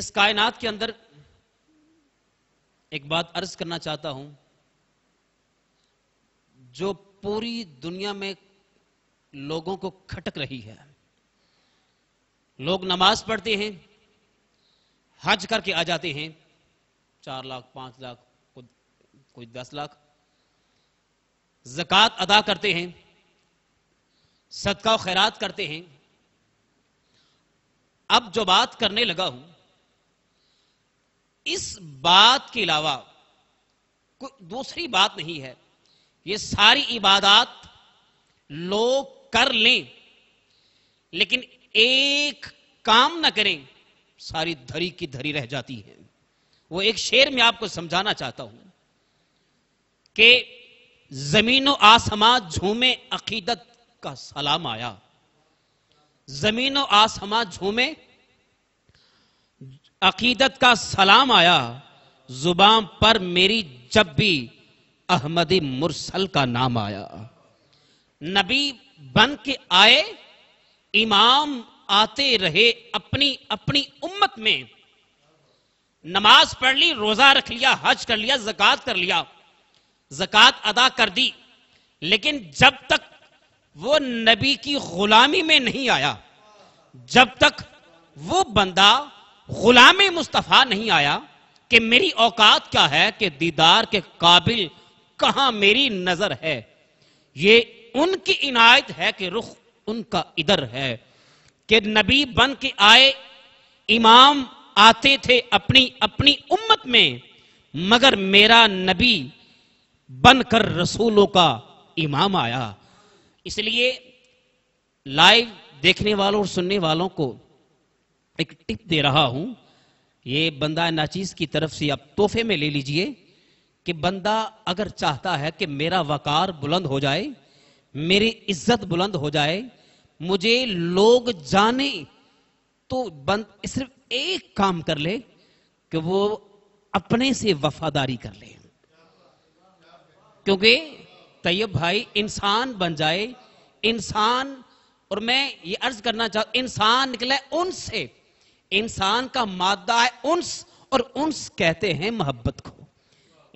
इस कायनात के अंदर एक बात अर्ज करना चाहता हूं जो पूरी दुनिया में लोगों को खटक रही है लोग नमाज पढ़ते हैं हज करके आ जाते हैं चार लाख पांच लाख कोई दस लाख जक़ात अदा करते हैं सदका खैरात करते हैं अब जो बात करने लगा हूं इस बात के अलावा कोई दूसरी बात नहीं है ये सारी इबादत लोग कर लें लेकिन एक काम ना करें सारी धरी की धरी रह जाती है वो एक शेर में आपको समझाना चाहता हूं कि जमीन आसमां झूमे अकीदत का सलाम आया जमीन आसमां झूमे अकीदत का सलाम आया जुबान पर मेरी जब भी अहमदी मुरसल का नाम आया नबी बन के आए इमाम आते रहे अपनी अपनी उम्मत में नमाज पढ़ ली रोजा रख लिया हज कर लिया जकत कर लिया जकत अदा कर दी लेकिन जब तक वो नबी की गुलामी में नहीं आया जब तक वो बंदा गुलामी मुस्तफ़ा नहीं आया कि मेरी औकात क्या है कि दीदार के काबिल कहां मेरी नजर है ये उनकी इनायत है कि रुख उनका इधर है कि नबी बन के आए इमाम आते थे अपनी अपनी उम्मत में मगर मेरा नबी बनकर रसूलों का इमाम आया इसलिए लाइव देखने वालों और सुनने वालों को एक टिप दे रहा हूं ये बंदा नाचीज की तरफ से आप तोहफे में ले लीजिए कि बंदा अगर चाहता है कि मेरा वकार बुलंद हो जाए मेरी इज्जत बुलंद हो जाए मुझे लोग जाने तो बंद सिर्फ एक काम कर ले कि वो अपने से वफादारी कर ले क्योंकि तैयब भाई इंसान बन जाए इंसान और मैं ये अर्ज करना चाहता इंसान निकले उनसे इंसान का मादा है उन्स और उन्स कहते हैं मोहब्बत को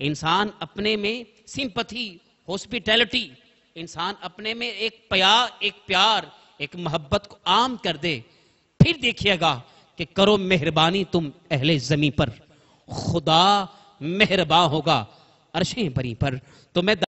इंसान अपने में सिंपथी हॉस्पिटैलिटी इंसान अपने में एक प्या एक प्यार एक मोहब्बत को आम कर दे फिर देखिएगा कि करो मेहरबानी तुम अहले जमी पर खुदा मेहरबा होगा अरशे परी पर तो मैं